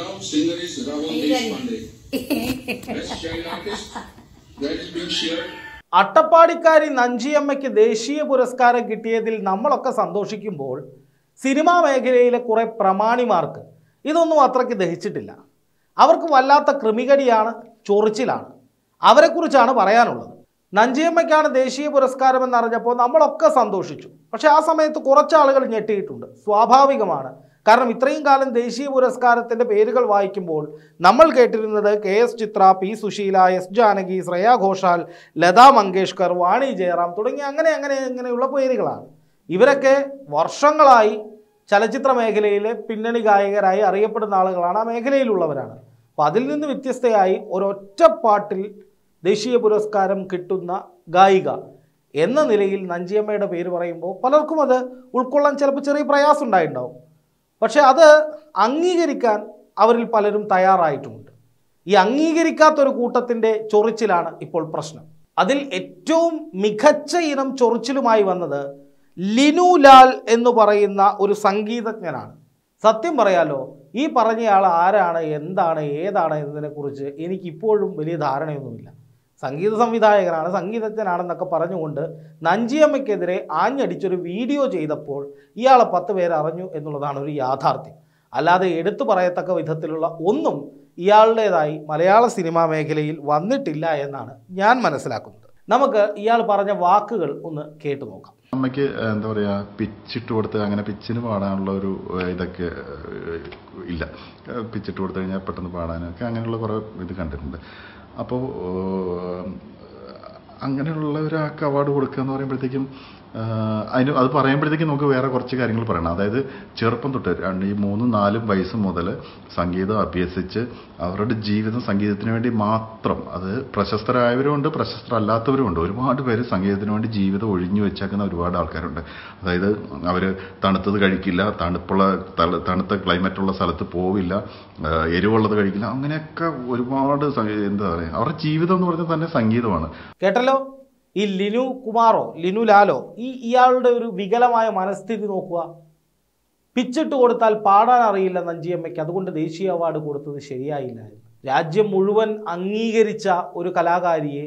background singer is Ravon Deshpande. അട്ടപ്പാടിക്കാരി നഞ്ചിയമ്മയ്ക്ക് ദേശീയ പുരസ്കാരം കിട്ടിയതിൽ നമ്മളൊക്കെ സന്തോഷിക്കുമ്പോൾ സിനിമാ മേഖലയിലെ കുറേ പ്രമാണിമാർക്ക് ഇതൊന്നും അത്രയ്ക്ക് ദഹിച്ചിട്ടില്ല അവർക്ക് വല്ലാത്ത കൃമികടിയാണ് ചൊറിച്ചിലാണ് അവരെക്കുറിച്ചാണ് പറയാനുള്ളത് നഞ്ചിയമ്മയ്ക്കാണ് ദേശീയ പുരസ്കാരം എന്നറിഞ്ഞപ്പോൾ നമ്മളൊക്കെ സന്തോഷിച്ചു പക്ഷേ ആ സമയത്ത് കുറച്ചാളുകൾ ഞെട്ടിയിട്ടുണ്ട് സ്വാഭാവികമാണ് കാരണം ഇത്രയും കാലം ദേശീയ പുരസ്കാരത്തിൻ്റെ പേരുകൾ വായിക്കുമ്പോൾ നമ്മൾ കേട്ടിരുന്നത് K S Chithra P Susheela S Janaki Shreya Ghoshal Lata Mangeshkar Vani Jayaram തുടങ്ങി അങ്ങനെ അങ്ങനെ അങ്ങനെയുള്ള പേരുകളാണ് ഇവരൊക്കെ വർഷങ്ങളായി ചലച്ചിത്ര മേഖലയിലെ പിന്നണി ഗായകരായി അറിയപ്പെടുന്ന ആളുകളാണ് ആ മേഖലയിലുള്ളവരാണ് അപ്പോൾ അതിൽ നിന്ന് വ്യത്യസ്തയായി ഒരൊറ്റ പാട്ടിൽ ദേശീയ പുരസ്കാരം കിട്ടുന്ന ഗായിക എന്ന നിലയിൽ നഞ്ചിയമ്മയുടെ പേര് പറയുമ്പോൾ പലർക്കും അത് ഉൾക്കൊള്ളാൻ ചിലപ്പോൾ ചെറിയ പ്രയാസം ഉണ്ടായിട്ടുണ്ടാവും പക്ഷേ അത് അംഗീകരിക്കാൻ അവരിൽ പലരും തയ്യാറായിട്ടുമുണ്ട് ഈ അംഗീകരിക്കാത്തൊരു കൂട്ടത്തിൻ്റെ ചൊറിച്ചിലാണ് ഇപ്പോൾ പ്രശ്നം അതിൽ ഏറ്റവും മികച്ച ഇനം ചൊറിച്ചിലുമായി വന്നത് ലിനു ലാൽ എന്ന് പറയുന്ന ഒരു സംഗീതജ്ഞനാണ് സത്യം പറയാലോ ഈ പറഞ്ഞയാൾ ആരാണ് എന്താണ് ഏതാണ് എന്നതിനെക്കുറിച്ച് എനിക്കിപ്പോഴും വലിയ ധാരണയൊന്നുമില്ല സംഗീത സംവിധായകനാണ് സംഗീതജ്ഞനാണെന്നൊക്കെ പറഞ്ഞുകൊണ്ട് നഞ്ചിയമ്മയ്ക്കെതിരെ ആഞ്ഞടിച്ചൊരു വീഡിയോ ചെയ്തപ്പോൾ ഇയാളെ പത്ത് പേര് അറിഞ്ഞു എന്നുള്ളതാണ് ഒരു യാഥാർത്ഥ്യം അല്ലാതെ എടുത്തു പറയത്തക്ക വിധത്തിലുള്ള ഒന്നും ഇയാളുടേതായി മലയാള സിനിമാ മേഖലയിൽ വന്നിട്ടില്ല എന്നാണ് ഞാൻ മനസ്സിലാക്കുന്നത് നമുക്ക് ഇയാൾ പറഞ്ഞ വാക്കുകൾ ഒന്ന് കേട്ടു നോക്കാം അമ്മയ്ക്ക് എന്താ പറയുക പിച്ചിട്ട് കൊടുത്ത് അങ്ങനെ പിച്ചിന് പാടാനുള്ള ഒരു ഇതൊക്കെ ഇല്ല പിച്ചിട്ട് കൊടുത്തു കഴിഞ്ഞാൽ പെട്ടെന്ന് പാടാനൊക്കെ അങ്ങനെയുള്ള കുറേ ഇത് കണ്ടിട്ടുണ്ട് അപ്പോൾ അങ്ങനെയുള്ള ഒരാൾക്ക് അവാർഡ് കൊടുക്കുക എന്ന് പറയുമ്പോഴത്തേക്കും അതിന് അത് പറയുമ്പോഴത്തേക്ക് നമുക്ക് വേറെ കുറച്ച് കാര്യങ്ങൾ പറയണം അതായത് ചെറുപ്പം തൊട്ട് രണ്ട് ഈ മൂന്നും നാലും വയസ്സ് മുതൽ സംഗീതം അഭ്യസിച്ച് അവരുടെ ജീവിതം സംഗീതത്തിന് വേണ്ടി മാത്രം അത് പ്രശസ്തരായവരുമുണ്ട് പ്രശസ്തരല്ലാത്തവരുമുണ്ട് ഒരുപാട് പേര് സംഗീതത്തിന് വേണ്ടി ജീവിതം ഒഴിഞ്ഞു വെച്ചേക്കുന്ന ഒരുപാട് ആൾക്കാരുണ്ട് അതായത് അവർ തണുത്തത് കഴിക്കില്ല തണുപ്പുള്ള തണുത്ത ക്ലൈമറ്റുള്ള സ്ഥലത്ത് പോവില്ല എരിവുള്ളത് കഴിക്കില്ല അങ്ങനെയൊക്കെ ഒരുപാട് എന്താ പറയുക അവരുടെ ജീവിതം എന്ന് പറഞ്ഞാൽ തന്നെ സംഗീതമാണ് കേട്ടല്ലോ ഈ ലിനു കുമാറോ ലിനു ലാലോ ഈ ഇയാളുടെ ഒരു വികലമായ മനസ്ഥിതി നോക്കുക പിച്ചിട്ട് കൊടുത്താൽ പാടാൻ അറിയില്ല നഞ്ചിയമ്മയ്ക്ക് അതുകൊണ്ട് ദേശീയ അവാർഡ് കൊടുത്തത് ശരിയായില്ലായിരുന്നു രാജ്യം മുഴുവൻ അംഗീകരിച്ച ഒരു കലാകാരിയെ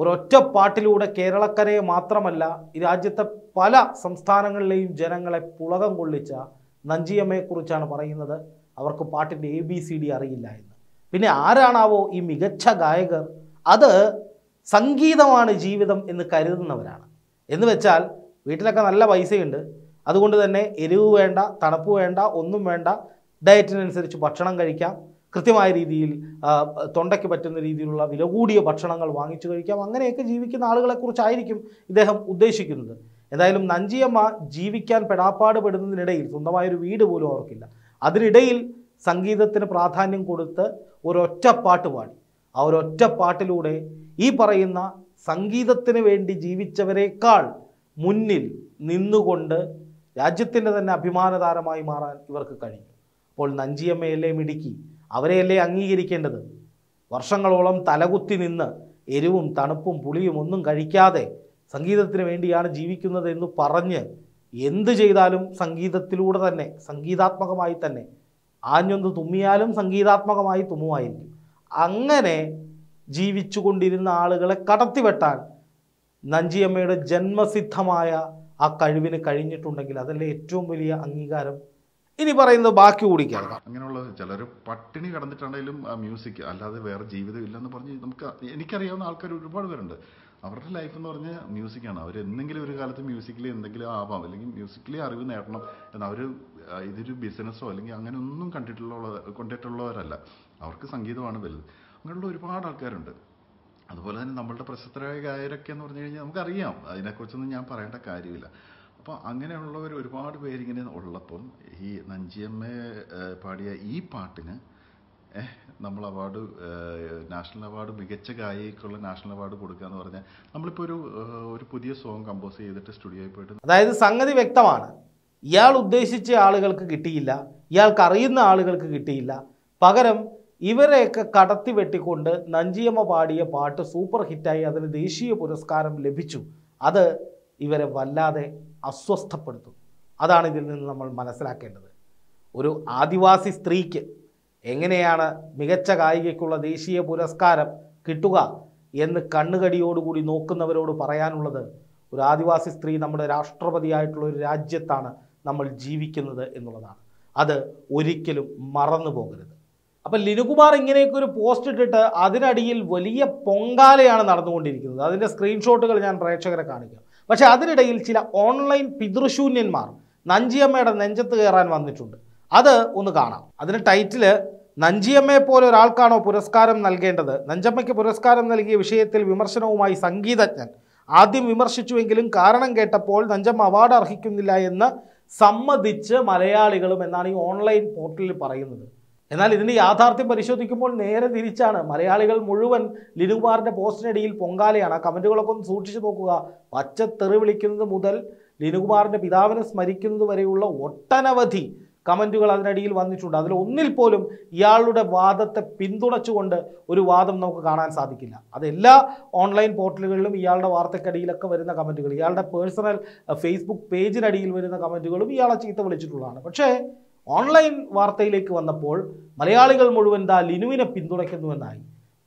ഒരൊറ്റ പാട്ടിലൂടെ കേരളക്കരയെ മാത്രമല്ല ഈ രാജ്യത്തെ പല സംസ്ഥാനങ്ങളിലെയും ജനങ്ങളെ പുളകം കൊള്ളിച്ച നഞ്ചിയമ്മയെക്കുറിച്ചാണ് പറയുന്നത് അവർക്ക് പാട്ടിൻ്റെ എ ബി സി ഡി അറിയില്ല എന്ന് പിന്നെ ആരാണാവോ ഈ മികച്ച ഗായകർ അത് സംഗീതമാണ് ജീവിതം എന്ന് കരുതുന്നവരാണ് എന്ന് വെച്ചാൽ വീട്ടിലൊക്കെ നല്ല പൈസയുണ്ട് അതുകൊണ്ട് തന്നെ എരിവ് വേണ്ട തണുപ്പ് വേണ്ട ഒന്നും വേണ്ട ഡയറ്റിനനുസരിച്ച് ഭക്ഷണം കഴിക്കാം കൃത്യമായ രീതിയിൽ തൊണ്ടയ്ക്ക് പറ്റുന്ന രീതിയിലുള്ള വില കൂടിയ ഭക്ഷണങ്ങൾ വാങ്ങിച്ചു കഴിക്കാം അങ്ങനെയൊക്കെ ജീവിക്കുന്ന ആളുകളെക്കുറിച്ചായിരിക്കും ഇദ്ദേഹം ഉദ്ദേശിക്കുന്നത് എന്തായാലും നഞ്ചിയമ്മ ജീവിക്കാൻ പെടാപ്പാട് പെടുന്നതിനിടയിൽ സ്വന്തമായൊരു വീട് പോലും അവർക്കില്ല അതിനിടയിൽ സംഗീതത്തിന് പ്രാധാന്യം കൊടുത്ത് ഒരൊറ്റ പാട്ട് പാടി ആ ഒരൊറ്റ പാട്ടിലൂടെ ഈ പറയുന്ന സംഗീതത്തിന് വേണ്ടി ജീവിച്ചവരെക്കാൾ മുന്നിൽ നിന്നുകൊണ്ട് രാജ്യത്തിൻ്റെ തന്നെ അഭിമാന താരമായി മാറാൻ ഇവർക്ക് കഴിഞ്ഞു അപ്പോൾ നഞ്ചിയമ്മയല്ലേ മിടുക്കി അവരെയല്ലേ അംഗീകരിക്കേണ്ടത് വർഷങ്ങളോളം തലകുത്തി നിന്ന് എരിവും തണുപ്പും പുളിയും ഒന്നും കഴിക്കാതെ സംഗീതത്തിന് വേണ്ടിയാണ് ജീവിക്കുന്നത് എന്ന് പറഞ്ഞ് എന്ത് ചെയ്താലും സംഗീതത്തിലൂടെ തന്നെ സംഗീതാത്മകമായി തന്നെ ആഞ്ഞൊന്ന് തുമ്മിയാലും സംഗീതാത്മകമായി തുമ്മുമായിരിക്കും അങ്ങനെ ജീവിച്ചുകൊണ്ടിരുന്ന ആളുകളെ കടത്തിവെട്ടാൻ നഞ്ചിയമ്മയുടെ ജന്മസിദ്ധമായ ആ കഴിവിന് കഴിഞ്ഞിട്ടുണ്ടെങ്കിൽ അതല്ലേ ഏറ്റവും വലിയ അംഗീകാരം ഇനി പറയുന്നത് ബാക്കി കൂടി കേൾക്കാം അങ്ങനെയുള്ള ചിലർ പട്ടിണി ആ മ്യൂസിക് അല്ലാതെ വേറെ ജീവിതം ഇല്ലെന്ന് പറഞ്ഞ് നമുക്ക് എനിക്കറിയാവുന്ന ആൾക്കാർ ഒരുപാട് പേരുണ്ട് അവരുടെ ലൈഫ് എന്ന് പറഞ്ഞാൽ മ്യൂസിക്കാണ് അവർ എന്തെങ്കിലും ഒരു കാലത്ത് മ്യൂസിക്കിൽ എന്തെങ്കിലും ആവാം അല്ലെങ്കിൽ മ്യൂസിക്കിലെ അറിവ് നേടണം എന്ന് അവർ ഇതൊരു ബിസിനസ്സോ അല്ലെങ്കിൽ അങ്ങനെ ഒന്നും കണ്ടിട്ടുള്ള കൊണ്ടിട്ടുള്ളവരല്ല അവർക്ക് സംഗീതമാണ് വലുത് അങ്ങനെയുള്ള ഒരുപാട് ആൾക്കാരുണ്ട് അതുപോലെ തന്നെ നമ്മളുടെ പ്രശസ്തരായ ഗായകരൊക്കെ എന്ന് പറഞ്ഞു കഴിഞ്ഞാൽ നമുക്കറിയാം അതിനെക്കുറിച്ചൊന്നും ഞാൻ പറയേണ്ട കാര്യമില്ല അപ്പോൾ അങ്ങനെയുള്ളവർ ഒരുപാട് പേരിങ്ങനെ ഉള്ളപ്പം ഈ നഞ്ചിയമ്മ പാടിയ ഈ പാട്ടിന് നമ്മൾ അവാർഡ് നാഷണൽ അവാർഡ് മികച്ച ഗായിക്കുള്ള നാഷണൽ അവാർഡ് കൊടുക്കുക എന്ന് പറഞ്ഞാൽ നമ്മളിപ്പോൾ ഒരു ഒരു പുതിയ സോങ് കമ്പോസ് ചെയ്തിട്ട് സ്റ്റുഡിയോയിൽ പോയിട്ട് അതായത് സംഗതി വ്യക്തമാണ് ഇയാൾ ഉദ്ദേശിച്ച ആളുകൾക്ക് കിട്ടിയില്ല ഇയാൾക്ക് അറിയുന്ന ആളുകൾക്ക് കിട്ടിയില്ല പകരം ഇവരെയൊക്കെ കടത്തി വെട്ടിക്കൊണ്ട് നഞ്ചിയമ്മ പാടിയ പാട്ട് സൂപ്പർ ഹിറ്റായി അതിന് ദേശീയ പുരസ്കാരം ലഭിച്ചു അത് ഇവരെ വല്ലാതെ അസ്വസ്ഥപ്പെടുത്തും അതാണ് ഇതിൽ നിന്ന് നമ്മൾ മനസ്സിലാക്കേണ്ടത് ഒരു ആദിവാസി സ്ത്രീക്ക് എങ്ങനെയാണ് മികച്ച ഗായികയ്ക്കുള്ള ദേശീയ പുരസ്കാരം കിട്ടുക എന്ന് കണ്ണുകടിയോടുകൂടി നോക്കുന്നവരോട് പറയാനുള്ളത് ഒരു ആദിവാസി സ്ത്രീ നമ്മുടെ രാഷ്ട്രപതിയായിട്ടുള്ള ഒരു രാജ്യത്താണ് നമ്മൾ ജീവിക്കുന്നത് എന്നുള്ളതാണ് അത് ഒരിക്കലും മറന്നു പോകരുത് അപ്പം ലിനുകുമാർ ഇങ്ങനെയൊക്കെ ഒരു പോസ്റ്റ് ഇട്ടിട്ട് അതിനടിയിൽ വലിയ പൊങ്കാലയാണ് നടന്നുകൊണ്ടിരിക്കുന്നത് അതിൻ്റെ സ്ക്രീൻഷോട്ടുകൾ ഞാൻ പ്രേക്ഷകരെ കാണിക്കാം പക്ഷെ അതിനിടയിൽ ചില ഓൺലൈൻ പിതൃശൂന്യന്മാർ നഞ്ചിയമ്മയുടെ നെഞ്ചത്ത് കയറാൻ വന്നിട്ടുണ്ട് അത് ഒന്ന് കാണാം അതിന് ടൈറ്റില് നഞ്ചിയമ്മയെ പോലെ ഒരാൾക്കാണോ പുരസ്കാരം നൽകേണ്ടത് നഞ്ചമ്മയ്ക്ക് പുരസ്കാരം നൽകിയ വിഷയത്തിൽ വിമർശനവുമായി സംഗീതജ്ഞൻ ആദ്യം വിമർശിച്ചുവെങ്കിലും കാരണം കേട്ടപ്പോൾ നഞ്ചമ്മ അവാർഡ് അർഹിക്കുന്നില്ല എന്ന് സമ്മതിച്ച് മലയാളികളും എന്നാണ് ഈ ഓൺലൈൻ പോർട്ടലിൽ പറയുന്നത് എന്നാൽ ഇതിൻ്റെ യാഥാർത്ഥ്യം പരിശോധിക്കുമ്പോൾ നേരെ തിരിച്ചാണ് മലയാളികൾ മുഴുവൻ ലിനുകുമാറിൻ്റെ പോസ്റ്റിനിടയിൽ പൊങ്കാലയാണ് ആ കമൻറ്റുകളൊക്കെ ഒന്ന് സൂക്ഷിച്ചു നോക്കുക തെറി വിളിക്കുന്നത് മുതൽ ലിനുകുമാറിൻ്റെ പിതാവിനെ സ്മരിക്കുന്നത് വരെയുള്ള ഒട്ടനവധി കമൻറ്റുകൾ അതിനടിയിൽ വന്നിട്ടുണ്ട് അതിൽ ഒന്നിൽ പോലും ഇയാളുടെ വാദത്തെ പിന്തുണച്ചുകൊണ്ട് ഒരു വാദം നമുക്ക് കാണാൻ സാധിക്കില്ല അതെല്ലാ ഓൺലൈൻ പോർട്ടലുകളിലും ഇയാളുടെ വാർത്തക്കടിയിലൊക്കെ വരുന്ന കമൻറ്റുകൾ ഇയാളുടെ പേഴ്സണൽ ഫേസ്ബുക്ക് പേജിനടിയിൽ വരുന്ന കമൻറ്റുകളും ഇയാളെ ചീത്ത വിളിച്ചിട്ടുള്ളതാണ് പക്ഷേ ഓൺലൈൻ വാർത്തയിലേക്ക് വന്നപ്പോൾ മലയാളികൾ മുഴുവൻ ദാ ലിനുവിനെ പിന്തുണയ്ക്കുന്നുവെന്നായി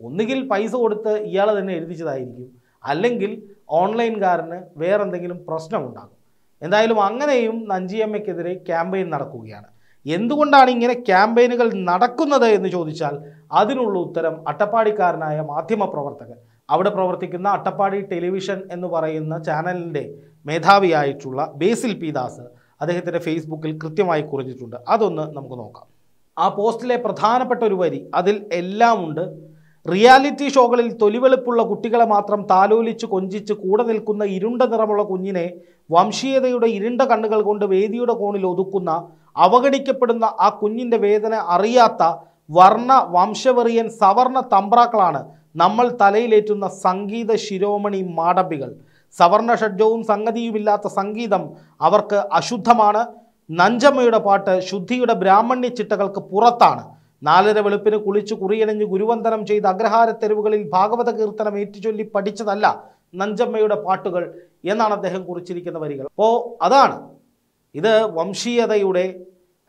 ഒന്നുകിൽ പൈസ കൊടുത്ത് ഇയാൾ തന്നെ എഴുതിച്ചതായിരിക്കും അല്ലെങ്കിൽ ഓൺലൈൻകാരന് വേറെന്തെങ്കിലും പ്രശ്നമുണ്ടാകും എന്തായാലും അങ്ങനെയും നഞ്ചിയമ്മയ്ക്കെതിരെ ക്യാമ്പയിൻ നടക്കുകയാണ് എന്തുകൊണ്ടാണ് ഇങ്ങനെ ക്യാമ്പയിനുകൾ നടക്കുന്നത് എന്ന് ചോദിച്ചാൽ അതിനുള്ള ഉത്തരം അട്ടപ്പാടിക്കാരനായ മാധ്യമപ്രവർത്തകൻ അവിടെ പ്രവർത്തിക്കുന്ന അട്ടപ്പാടി ടെലിവിഷൻ എന്ന് പറയുന്ന ചാനലിൻ്റെ മേധാവിയായിട്ടുള്ള ബേസിൽ പി ദാസ് അദ്ദേഹത്തിൻ്റെ ഫേസ്ബുക്കിൽ കൃത്യമായി കുറിച്ചിട്ടുണ്ട് അതൊന്ന് നമുക്ക് നോക്കാം ആ പോസ്റ്റിലെ പ്രധാനപ്പെട്ട ഒരു വരി അതിൽ എല്ലാമുണ്ട് റിയാലിറ്റി ഷോകളിൽ തൊലിവെളുപ്പുള്ള കുട്ടികളെ മാത്രം താലോലിച്ച് കൊഞ്ചിച്ച് കൂടെ നിൽക്കുന്ന ഇരുണ്ട നിറമുള്ള കുഞ്ഞിനെ വംശീയതയുടെ ഇരുണ്ട കണ്ണുകൾ കൊണ്ട് വേദിയുടെ കോണിൽ ഒതുക്കുന്ന അവഗണിക്കപ്പെടുന്ന ആ കുഞ്ഞിൻ്റെ വേദന അറിയാത്ത വർണ്ണ വംശവെറിയൻ സവർണ തമ്പ്രാക്കളാണ് നമ്മൾ തലയിലേറ്റുന്ന സംഗീത ശിരോമണി മാടമ്പികൾ സവർണ ഷഡ്ജവും സംഗതിയുമില്ലാത്ത സംഗീതം അവർക്ക് അശുദ്ധമാണ് നഞ്ചമ്മയുടെ പാട്ട് ശുദ്ധിയുടെ ബ്രാഹ്മണ്യ ചിട്ടകൾക്ക് പുറത്താണ് നാലര വെളുപ്പിന് കുളിച്ച് കുറിയണിഞ്ഞ് ഗുരുവന്ദനം ചെയ്ത് അഗ്രഹാര തെരുവുകളിൽ ഭാഗവത കീർത്തനം ഏറ്റുചൊല്ലി പഠിച്ചതല്ല നഞ്ചമ്മയുടെ പാട്ടുകൾ എന്നാണ് അദ്ദേഹം കുറിച്ചിരിക്കുന്ന വരികൾ അപ്പോൾ അതാണ് ഇത് വംശീയതയുടെ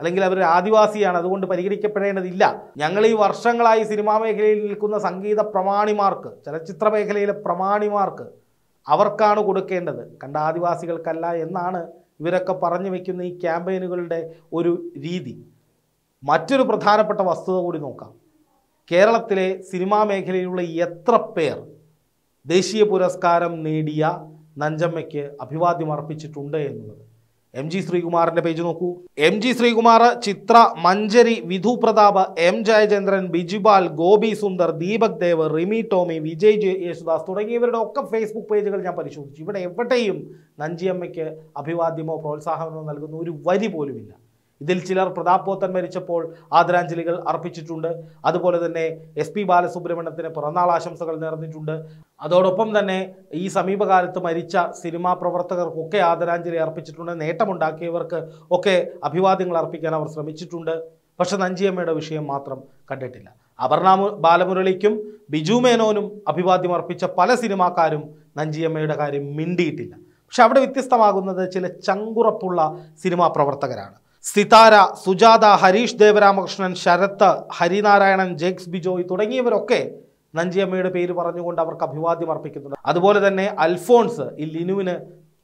അല്ലെങ്കിൽ അവർ ആദിവാസിയാണ് അതുകൊണ്ട് പരിഗണിക്കപ്പെടേണ്ടതില്ല ഞങ്ങൾ ഈ വർഷങ്ങളായി സിനിമാ മേഖലയിൽ നിൽക്കുന്ന സംഗീത പ്രമാണിമാർക്ക് ചലച്ചിത്ര മേഖലയിലെ പ്രമാണിമാർക്ക് അവർക്കാണ് കൊടുക്കേണ്ടത് കണ്ട ആദിവാസികൾക്കല്ല എന്നാണ് ഇവരൊക്കെ പറഞ്ഞു വയ്ക്കുന്ന ഈ ക്യാമ്പയിനുകളുടെ ഒരു രീതി മറ്റൊരു പ്രധാനപ്പെട്ട വസ്തുത കൂടി നോക്കാം കേരളത്തിലെ സിനിമാ മേഖലയിലുള്ള എത്ര പേർ ദേശീയ പുരസ്കാരം നേടിയ നഞ്ചമ്മയ്ക്ക് അഭിവാദ്യം അർപ്പിച്ചിട്ടുണ്ട് എന്നുള്ളത് എം ജി ശ്രീകുമാറിന്റെ പേജ് നോക്കൂ M G Sreekumar Chithra Manjari Vidhu Prathap M Jayachandran Bijibal Gopi Sundar Deepak Dev Rimi Tomy Vijay Yesudas തുടങ്ങിയവരുടെ ഒക്കെ ഫേസ്ബുക്ക് പേജുകൾ ഞാൻ പരിശോധിച്ചു ഇവിടെ എവിടെയും നഞ്ചിയമ്മയ്ക്ക് അഭിവാദ്യമോ പ്രോത്സാഹനമോ നൽകുന്ന ഒരു വരി പോലുമില്ല ഇതിൽ ചിലർ പ്രതാപ് പോത്തൻ മരിച്ചപ്പോൾ ആദരാഞ്ജലികൾ അർപ്പിച്ചിട്ടുണ്ട് അതുപോലെ തന്നെ എസ് പി ബാലസുബ്രഹ്മണ്യത്തിന് പിറന്നാൾ ആശംസകൾ നേർന്നിട്ടുണ്ട് അതോടൊപ്പം തന്നെ ഈ സമീപകാലത്ത് മരിച്ച സിനിമാ പ്രവർത്തകർക്കൊക്കെ ആദരാഞ്ജലി അർപ്പിച്ചിട്ടുണ്ട് നേട്ടമുണ്ടാക്കിയവർക്ക് ഒക്കെ അഭിവാദ്യങ്ങൾ അർപ്പിക്കാൻ അവർ ശ്രമിച്ചിട്ടുണ്ട് പക്ഷെ നഞ്ചിയമ്മയുടെ വിഷയം മാത്രം കണ്ടിട്ടില്ല അപർണ ബാലമുരളിക്കും ബിജു മേനോനും അഭിവാദ്യം അർപ്പിച്ച പല സിനിമാക്കാരും നഞ്ചിയമ്മയുടെ കാര്യം മിണ്ടിയിട്ടില്ല പക്ഷെ അവിടെ വ്യത്യസ്തമാകുന്നത് ചില ചങ്കുറപ്പുള്ള സിനിമാ പ്രവർത്തകരാണ് സിതാര സുജാത ഹരീഷ് ദേവരാമകൃഷ്ണൻ ശരത്ത് ഹരിനാരായണൻ ജേക്സ് ബിജോയ് തുടങ്ങിയവരൊക്കെ നഞ്ചിയമ്മയുടെ പേര് പറഞ്ഞുകൊണ്ട് അവർക്ക് അഭിവാദ്യം അർപ്പിക്കുന്നുണ്ട് അതുപോലെ തന്നെ അൽഫോൺസ് ഈ ലിനുവിന്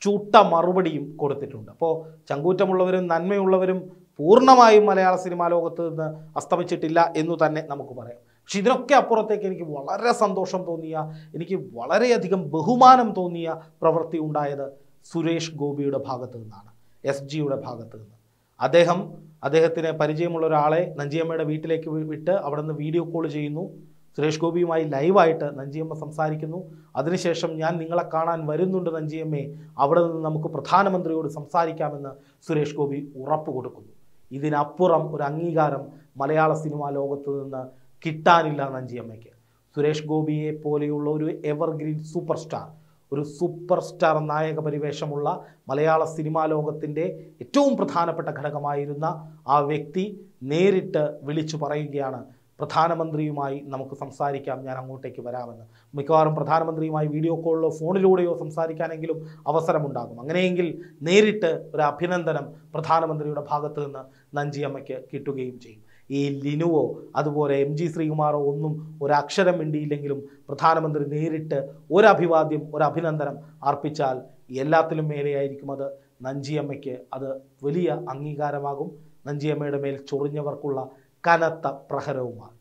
ചൂട്ട മറുപടിയും കൊടുത്തിട്ടുണ്ട് അപ്പോൾ ചങ്കൂറ്റമുള്ളവരും നന്മയുള്ളവരും പൂർണ്ണമായും മലയാള സിനിമാ ലോകത്ത് നിന്ന് അസ്തമിച്ചിട്ടില്ല എന്നു തന്നെ നമുക്ക് പറയാം പക്ഷെ ഇതിനൊക്കെ അപ്പുറത്തേക്ക് എനിക്ക് വളരെ സന്തോഷം തോന്നിയ എനിക്ക് വളരെയധികം ബഹുമാനം തോന്നിയ പ്രവൃത്തി ഉണ്ടായത് സുരേഷ് ഗോപിയുടെ ഭാഗത്തു നിന്നാണ് എസ് ജിയുടെ ഭാഗത്തു നിന്ന് അദ്ദേഹം അദ്ദേഹത്തിന് പരിചയമുള്ള ഒരാളെ നഞ്ചിയമ്മയുടെ വീട്ടിലേക്ക് വിട്ട് അവിടെ നിന്ന് വീഡിയോ കോൾ ചെയ്യുന്നു സുരേഷ് ഗോപിയുമായി ലൈവായിട്ട് നഞ്ചിയമ്മ സംസാരിക്കുന്നു അതിനുശേഷം ഞാൻ നിങ്ങളെ കാണാൻ വരുന്നുണ്ട് നഞ്ചിയമ്മയെ അവിടെ നിന്ന് നമുക്ക് പ്രധാനമന്ത്രിയോട് സംസാരിക്കാമെന്ന് സുരേഷ് ഗോപി ഉറപ്പ് കൊടുക്കുന്നു ഇതിനപ്പുറം ഒരു അംഗീകാരം മലയാള സിനിമാ ലോകത്ത് നിന്ന് കിട്ടാനില്ല നഞ്ചിയമ്മയ്ക്ക് സുരേഷ് ഗോപിയെ പോലെയുള്ള ഒരു എവർഗ്രീൻ സൂപ്പർ സ്റ്റാർ ഒരു സൂപ്പർ സ്റ്റാർ നായക പരിവേഷമുള്ള മലയാള സിനിമാ ലോകത്തിൻ്റെ ഏറ്റവും പ്രധാനപ്പെട്ട ഘടകമായിരുന്ന ആ വ്യക്തി നേരിട്ട് വിളിച്ചു പറയുകയാണ് പ്രധാനമന്ത്രിയുമായി നമുക്ക് സംസാരിക്കാം ഞാൻ അങ്ങോട്ടേക്ക് വരാമെന്ന് മിക്കവാറും പ്രധാനമന്ത്രിയുമായി വീഡിയോ കോളിലോ ഫോണിലൂടെയോ സംസാരിക്കാനെങ്കിലും അവസരമുണ്ടാകും അങ്ങനെയെങ്കിൽ നേരിട്ട് ഒരു അഭിനന്ദനം പ്രധാനമന്ത്രിയുടെ ഭാഗത്തു നിന്ന് നഞ്ചിയമ്മയ്ക്ക് കിട്ടുകയും ചെയ്യും ഈ ലിനുവോ അതുപോലെ എം ജി ശ്രീകുമാറോ ഒന്നും ഒരക്ഷരം മിണ്ടിയില്ലെങ്കിലും പ്രധാനമന്ത്രി നേരിട്ട് ഒരഭിവാദ്യം ഒരഭിനന്ദനം അർപ്പിച്ചാൽ എല്ലാത്തിലും മേലെയായിരിക്കും അത് നഞ്ചിയമ്മയ്ക്ക് അത് വലിയ അംഗീകാരമാകും നഞ്ചിയമ്മയുടെ മേൽ ചൊറിഞ്ഞവർക്കുള്ള കനത്ത പ്രഹരവുമാണ്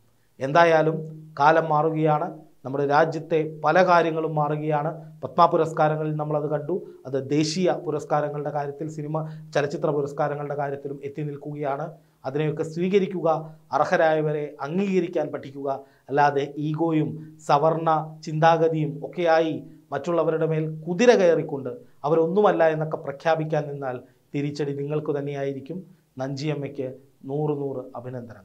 എന്തായാലും കാലം മാറുകയാണ് നമ്മുടെ രാജ്യത്തെ പല കാര്യങ്ങളും മാറുകയാണ് പത്മ പുരസ്കാരങ്ങളിൽ നമ്മളത് കണ്ടു അത് ദേശീയ പുരസ്കാരങ്ങളുടെ കാര്യത്തിൽ സിനിമ ചലച്ചിത്ര പുരസ്കാരങ്ങളുടെ കാര്യത്തിലും എത്തി നിൽക്കുകയാണ് അതിനെയൊക്കെ സ്വീകരിക്കുക അർഹരായവരെ അംഗീകരിക്കാൻ പഠിക്കുക അല്ലാതെ ഈഗോയും സവർണ ചിന്താഗതിയും ഒക്കെയായി മറ്റുള്ളവരുടെ മേൽ കുതിര കയറിക്കൊണ്ട് അവരൊന്നുമല്ല എന്നൊക്കെ പ്രഖ്യാപിക്കാൻ നിന്നാൽ തിരിച്ചടി നിങ്ങൾക്ക് തന്നെയായിരിക്കും നഞ്ചിയമ്മയ്ക്ക് നൂറ് നൂറ് അഭിനന്ദനങ്ങൾ